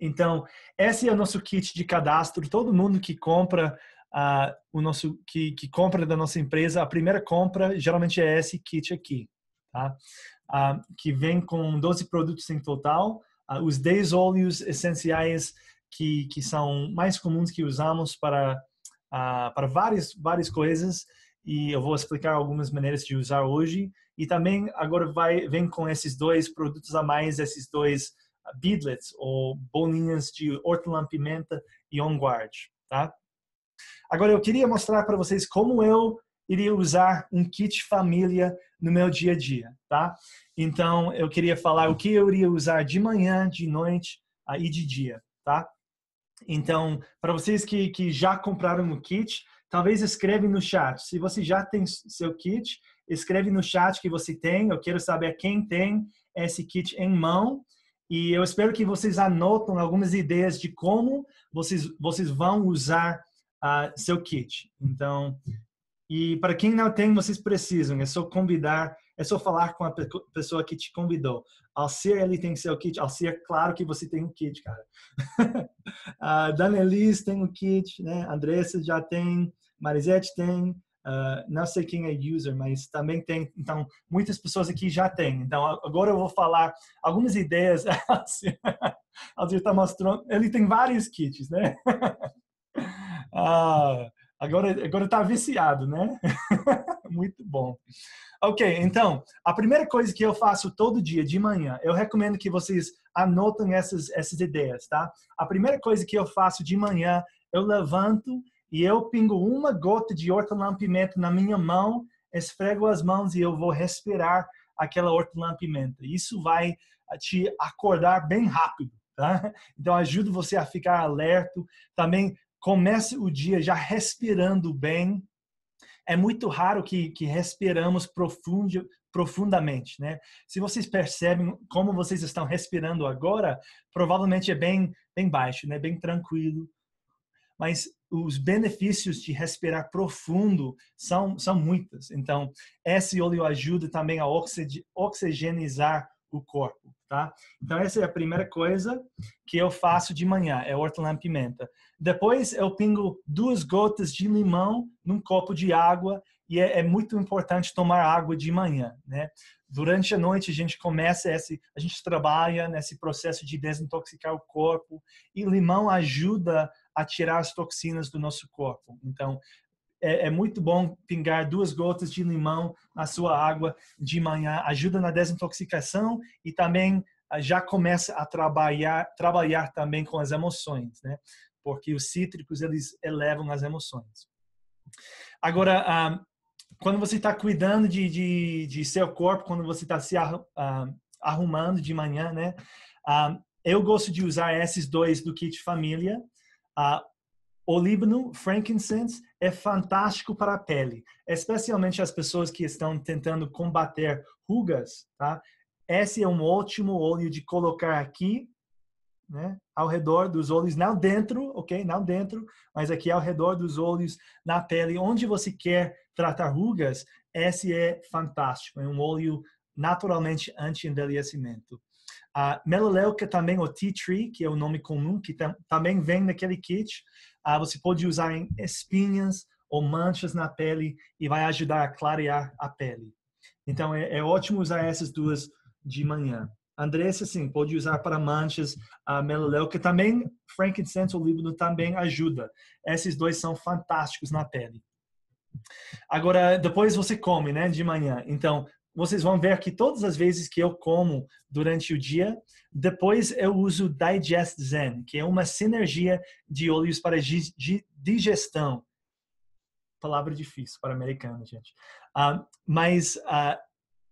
Então, esse é o nosso kit de cadastro. Todo mundo que compra uh, o nosso que, que compra da nossa empresa, a primeira compra geralmente é esse kit aqui, tá? Uh, que vem com 12 produtos em total, uh, os 10 óleos essenciais que, que são mais comuns que usamos para para várias várias coisas e eu vou explicar algumas maneiras de usar hoje e também agora vai vem com esses dois produtos a mais, esses dois beadlets ou bolinhas de hortelã-pimenta e on guard, tá? Agora eu queria mostrar para vocês como eu iria usar um kit família no meu dia a dia, tá? Então eu queria falar o que eu iria usar de manhã, de noite e de dia, tá? Então, para vocês que, que já compraram o kit, talvez escreve no chat. Se você já tem seu kit, escreve no chat que você tem. Eu quero saber quem tem esse kit em mão e eu espero que vocês anotem algumas ideias de como vocês, vocês vão usar uh, seu kit. Então, e para quem não tem, vocês precisam. É só convidar, é só falar com a pessoa que te convidou. Alcir, ele tem seu kit. Alcir, claro que você tem um kit, cara. a ah, Danelis tem um kit, né? Andressa já tem. Marisete tem. Uh, não sei quem é user, mas também tem, então, muitas pessoas aqui já têm. Então, agora eu vou falar algumas ideias. Assim, Aldir está mostrando, ele tem vários kits, né? uh, agora agora está viciado, né? Muito bom. Ok, então, a primeira coisa que eu faço todo dia de manhã, eu recomendo que vocês anotem essas, essas ideias, tá? A primeira coisa que eu faço de manhã, eu levanto e eu pingo uma gota de hortelã-pimenta na minha mão, esfrego as mãos e eu vou respirar aquela hortelã-pimenta. Isso vai te acordar bem rápido, tá? Então ajuda você a ficar alerto. Também comece o dia já respirando bem. É muito raro que, que respiramos profundo, profundamente, né? Se vocês percebem como vocês estão respirando agora, provavelmente é bem, bem baixo, né? Bem tranquilo. Mas os benefícios de respirar profundo são, são muitos. Então, esse óleo ajuda também a oxigenizar o corpo, tá? Então, essa é a primeira coisa que eu faço de manhã, é hortelã-pimenta. Depois, eu pingo duas gotas de limão num copo de água e é, é, muito importante tomar água de manhã, né? Durante a noite a gente começa esse, a gente trabalha nesse processo de desintoxicar o corpo e limão ajuda a tirar as toxinas do nosso corpo. Então, é, é, muito bom pingar duas gotas de limão na sua água de manhã, ajuda na desintoxicação e também ah, já começa a trabalhar, trabalhar também com as emoções, né? Porque os cítricos eles elevam as emoções. Agora, ah, quando você está cuidando de, de, de, seu corpo, quando você está se ah, arrumando de manhã, né? eu gosto de usar esses dois do kit família ah, o líbano frankincense é fantástico para a pele, especialmente as pessoas que estão tentando combater rugas, tá? Esse é um ótimo óleo de colocar aqui, né? Ao redor dos olhos, não dentro, ok? Não dentro, mas aqui ao redor dos olhos, na pele, onde você quer tratar rugas, esse é fantástico. É um óleo naturalmente anti-envelhecimento. A melaleuca também, o tea tree, que é o nome comum, que tam, também vem naquele kit. Ah, você pode usar em espinhas ou manchas na pele e vai ajudar a clarear a pele. Então, é, é ótimo usar essas duas de manhã. Andressa, sim, pode usar para manchas, a melaleuca também, frankincense ou líbano também ajuda. Esses dois são fantásticos na pele. Agora, depois você come, né, de manhã. Então, vocês vão ver que todas as vezes que eu como durante o dia, depois eu uso Digest Zen, que é uma sinergia de óleos para digestão. Palavra difícil para americano, gente. Uh, mas uh,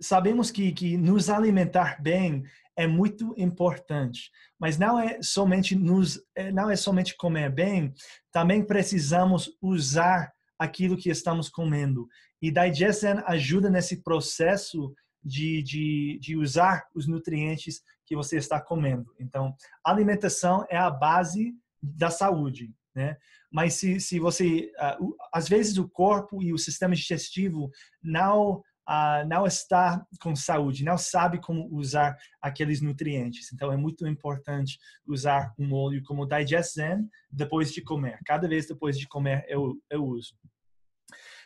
sabemos que, que nos alimentar bem é muito importante, mas não é somente nos eh, não é somente comer bem, também precisamos usar aquilo que estamos comendo. E Digesten ajuda nesse processo de, de, de usar os nutrientes que você está comendo. Então, alimentação é a base da saúde, né? Mas se, se você, uh, às vezes o corpo e o sistema digestivo não uh, não está com saúde, não sabe como usar aqueles nutrientes. Então é muito importante usar um óleo como o Zen depois de comer. Cada vez depois de comer eu, eu uso.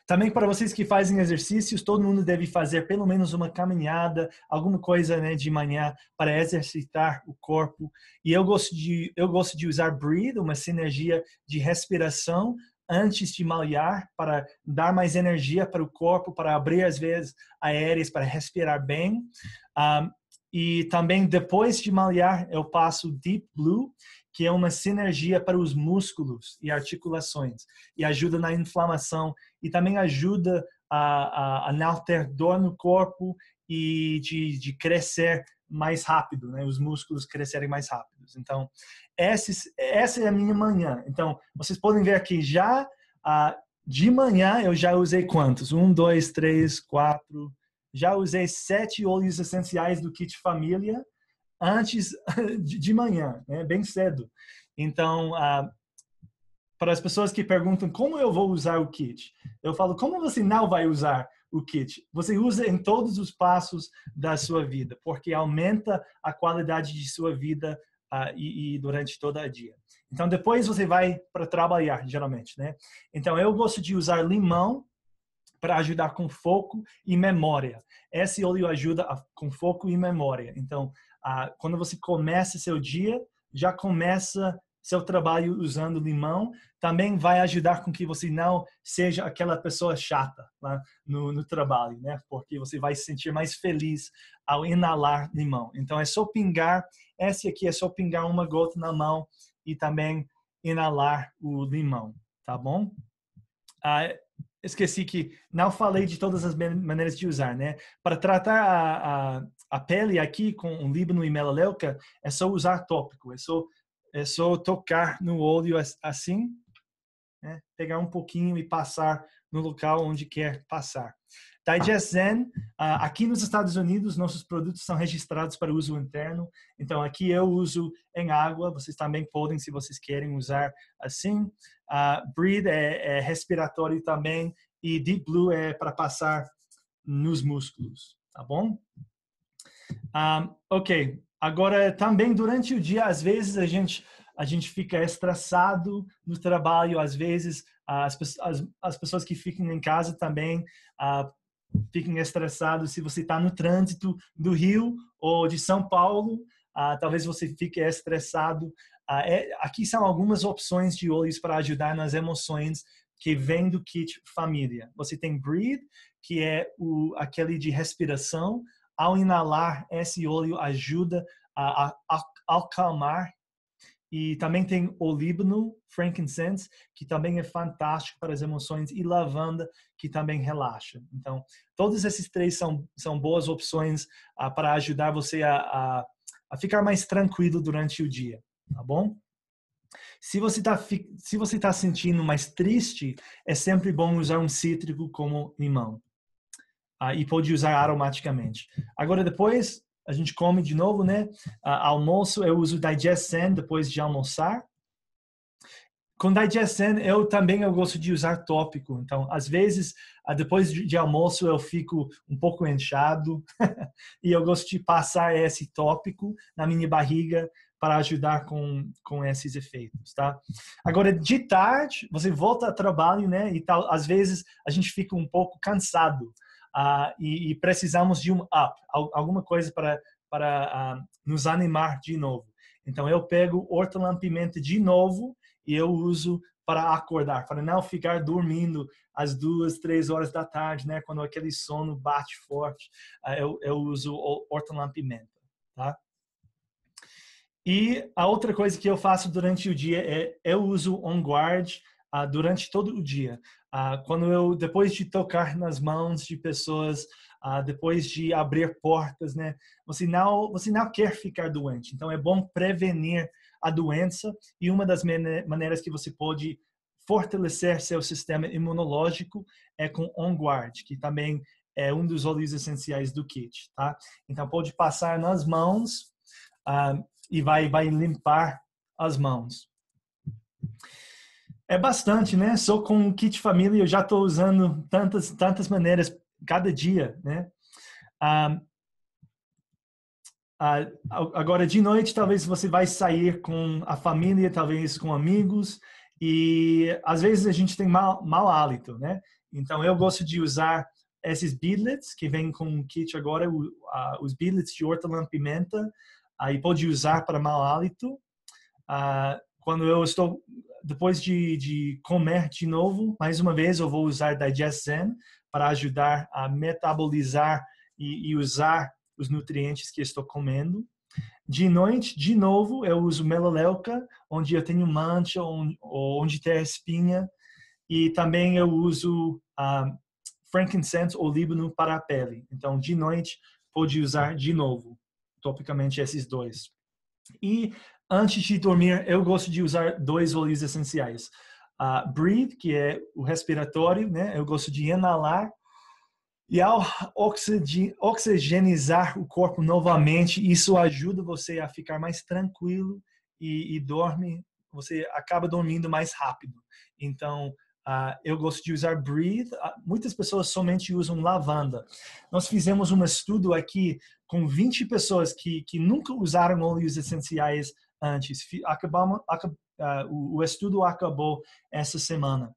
Também para vocês que fazem exercícios, todo mundo deve fazer pelo menos uma caminhada, alguma coisa né, de manhã para exercitar o corpo. E eu gosto de, eu gosto de usar breathe, uma sinergia de respiração antes de malhar para dar mais energia para o corpo, para abrir as veias aéreas, para respirar bem. Um, ah, e também depois de malhar eu passo Deep Blue que é uma sinergia para os músculos e articulações e ajuda na inflamação e também ajuda a, a, a não ter dor no corpo e de, de crescer mais rápido, né? Os músculos crescerem mais rápidos. Então, esses, essa é a minha manhã. Então, vocês podem ver aqui já ah, de manhã eu já usei quantos? Um, dois, três, quatro. Já usei sete óleos essenciais do kit família antes de manhã, né? bem cedo. Então, ah, para as pessoas que perguntam como eu vou usar o kit, eu falo como você não vai usar o kit. Você usa em todos os passos da sua vida, porque aumenta a qualidade de sua vida ah, e, e, durante todo o dia. Então depois você vai para trabalhar geralmente, né? Então eu gosto de usar limão para ajudar com foco e memória. Esse óleo ajuda a, com foco e memória. Então ah, quando você começa seu dia, já começa seu trabalho usando limão, também vai ajudar com que você não seja aquela pessoa chata no, no trabalho, né? Porque você vai se sentir mais feliz ao inalar limão. Então é só pingar, esse aqui é só pingar uma gota na mão e também inalar o limão, tá bom? Ah, esqueci que não falei de todas as maneiras de usar, né? Para tratar a, a, a pele aqui com um líbano e melaleuca, é só usar tópico, é só, é só tocar no óleo assim, né? pegar um pouquinho e passar no local onde quer passar. Tá. Digest Zen, ah, aqui nos Estados Unidos, nossos produtos são registrados para uso interno. Então, aqui eu uso em água, vocês também podem, se vocês querem, usar assim. Uh, Breathe é, é respiratório também. E Deep Blue é para passar nos músculos, tá bom? Um, ah, ok, agora também durante o dia, às vezes a gente, a gente fica estressado no trabalho, às vezes as, as, as pessoas que ficam em casa também ah, fiquem estressados se você está no trânsito do Rio ou de São Paulo, ah, talvez você fique estressado. Ah, é, aqui são algumas opções de olhos para ajudar nas emoções que vem do kit família. Você tem breathe, que é o aquele de respiração. Ao inalar, esse óleo ajuda a, a, a acalmar e também tem olíbano, frankincense, que também é fantástico para as emoções, e lavanda, que também relaxa. Então, todos esses três são, são boas opções ah, para ajudar você a, a, a, ficar mais tranquilo durante o dia, tá bom? Se você está se você tá sentindo mais triste, é sempre bom usar um cítrico como limão. Ah, e pode usar aromaticamente. Agora, depois a gente come de novo, né? almoço, eu uso Digest depois de almoçar. Com Digest eu também eu gosto de usar tópico. Então, às vezes, depois de almoço, eu fico um pouco inchado e eu gosto de passar esse tópico na minha barriga para ajudar com, com esses efeitos, tá? Agora, de tarde, você volta ao trabalho, né? E tal, às vezes a gente fica um pouco cansado uh, e, e, precisamos de um up, alguma coisa para, para uh, nos animar de novo. Então eu pego hortelã-pimenta de novo e eu uso para acordar, para não ficar dormindo às duas, três horas da tarde, né? Quando aquele sono bate forte, ah, eu, eu uso hortelã-pimenta, tá? E a outra coisa que eu faço durante o dia é eu uso OnGuard ah, durante todo o dia. Ah, quando eu, depois de tocar nas mãos de pessoas, ah, depois de abrir portas, né? Você não, você não quer ficar doente. Então é bom prevenir a doença e uma das maneiras que você pode fortalecer seu sistema imunológico é com On Guard, que também é um dos óleos essenciais do kit, tá? Então pode passar nas mãos e vai vai limpar as mãos. É bastante, né? Só com o kit família eu já estou usando tantas, tantas maneiras cada dia, né? Ah, ah agora de noite talvez você vai sair com a família, talvez com amigos e às vezes a gente tem mal mau hálito, né? Então eu gosto de usar esses beadlets que vem com o kit agora, os beadlets de hortelã-pimenta, aí pode usar para mal hálito. Ah, quando eu estou depois de, de comer de novo, mais uma vez eu vou usar Digest Zen para ajudar a metabolizar e, e usar os nutrientes que estou comendo. De noite, de novo, eu uso melaleuca, onde eu tenho mancha ou onde tem espinha. E também eu uso um, ah, frankincense ou líbano para a pele. Então, de noite, pode usar de novo, topicamente, esses dois. E antes de dormir, eu gosto de usar dois óleos essenciais. Uh, breathe, que é o respiratório, né? Eu gosto de inalar e ao oxigenizar o corpo novamente, isso ajuda você a ficar mais tranquilo e, e dorme, você acaba dormindo mais rápido. Então, Uh, eu gosto de usar breathe. Uh, muitas pessoas somente usam lavanda. Nós fizemos um estudo aqui com 20 pessoas que, que nunca usaram óleos essenciais antes. Acabamos, uh, ah, o, estudo acabou essa semana.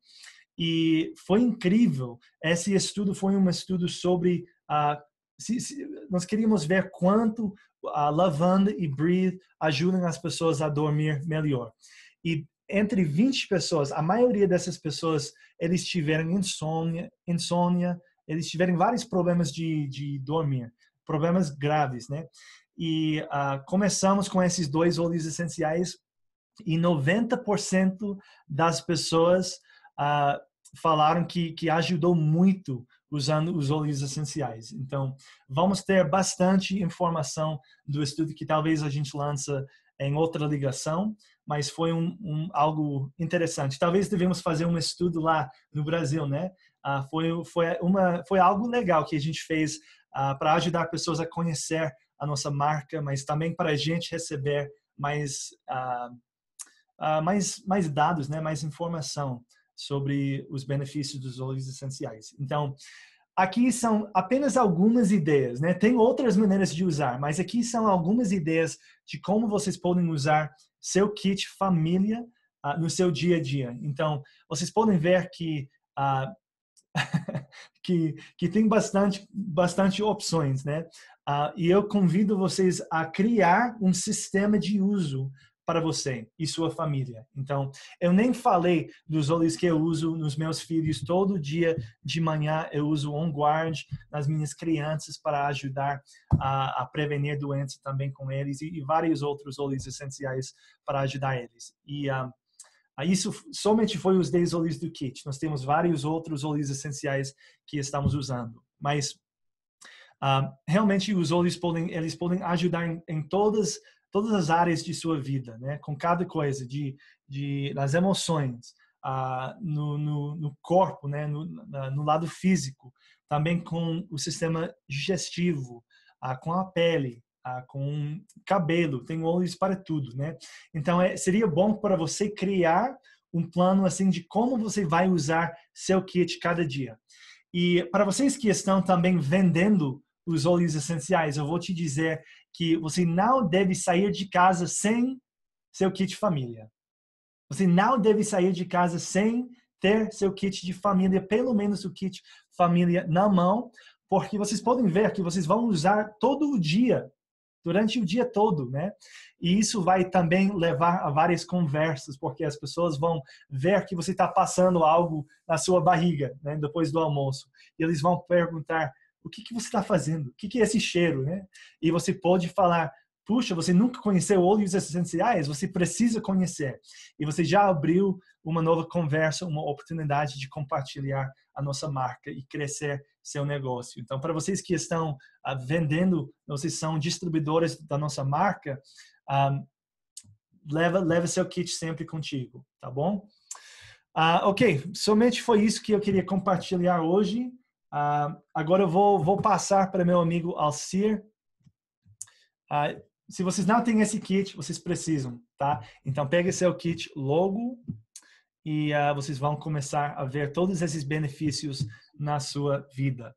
E foi incrível. Esse estudo foi um estudo sobre. Se, se, nós queríamos ver quanto a lavanda e breathe ajudam as pessoas a dormir melhor. E entre 20 pessoas, a maioria dessas pessoas, eles tiveram insônia, insônia eles tiveram vários problemas de, de dormir, problemas graves, né? E uh, começamos com esses dois óleos essenciais e 90% das pessoas uh, falaram que, que ajudou muito usando os óleos essenciais. Então, vamos ter bastante informação do estudo que talvez a gente lança em outra ligação, mas foi um, um algo interessante. Talvez devemos fazer um estudo lá no Brasil, né? Ah, foi, foi, uma, foi algo legal que a gente fez ah, para ajudar pessoas a conhecer a nossa marca, mas também para a gente receber mais, ah, ah mais, mais dados, né? mais informação sobre os benefícios dos óleos essenciais. Então, aqui são apenas algumas ideias, né? Tem outras maneiras de usar, mas aqui são algumas ideias de como vocês podem usar seu kit família uh, no seu dia a dia. Então, vocês podem ver que uh, que, que tem bastante bastante opções, né? Uh, e eu convido vocês a criar um sistema de uso para você e sua família. Então, eu nem falei dos óleos que eu uso nos meus filhos todo dia de manhã. Eu uso On Guard nas minhas crianças para ajudar a, a prevenir doenças também com eles e, e, vários outros óleos essenciais para ajudar eles. E ah, ah, isso somente foi os 10 óleos do kit. Nós temos vários outros óleos essenciais que estamos usando, mas Uh, realmente os olhos podem eles podem ajudar em, em, todas todas as áreas de sua vida, né? Com cada coisa, de, de nas emoções, ah, no, no, no, corpo, né? No, no, lado físico, também com o sistema digestivo, ah, com a pele, ah, com o cabelo, tem olhos para tudo, né? Então é, seria bom para você criar um plano assim de como você vai usar seu kit cada dia. E para vocês que estão também vendendo os óleos essenciais, eu vou te dizer que você não deve sair de casa sem seu kit família. Você não deve sair de casa sem ter seu kit de família, pelo menos o kit família na mão, porque vocês podem ver que vocês vão usar todo o dia, durante o dia todo, né? E isso vai também levar a várias conversas, porque as pessoas vão ver que você está passando algo na sua barriga, né? Depois do almoço. E eles vão perguntar o que, que você está fazendo? O que, que é esse cheiro? Né? E você pode falar, puxa, você nunca conheceu óleos essenciais, você precisa conhecer. E você já abriu uma nova conversa, uma oportunidade de compartilhar a nossa marca e crescer seu negócio. Então, para vocês que estão uh, vendendo, vocês são distribuidores da nossa marca, um, ah, leva, leva seu kit sempre contigo, tá bom? Uh, ok, somente foi isso que eu queria compartilhar hoje. Ah, agora eu vou, vou passar para meu amigo Alcir. Uh, se vocês não têm esse kit, vocês precisam, tá? Então pegue seu kit logo e uh, vocês vão começar a ver todos esses benefícios na sua vida.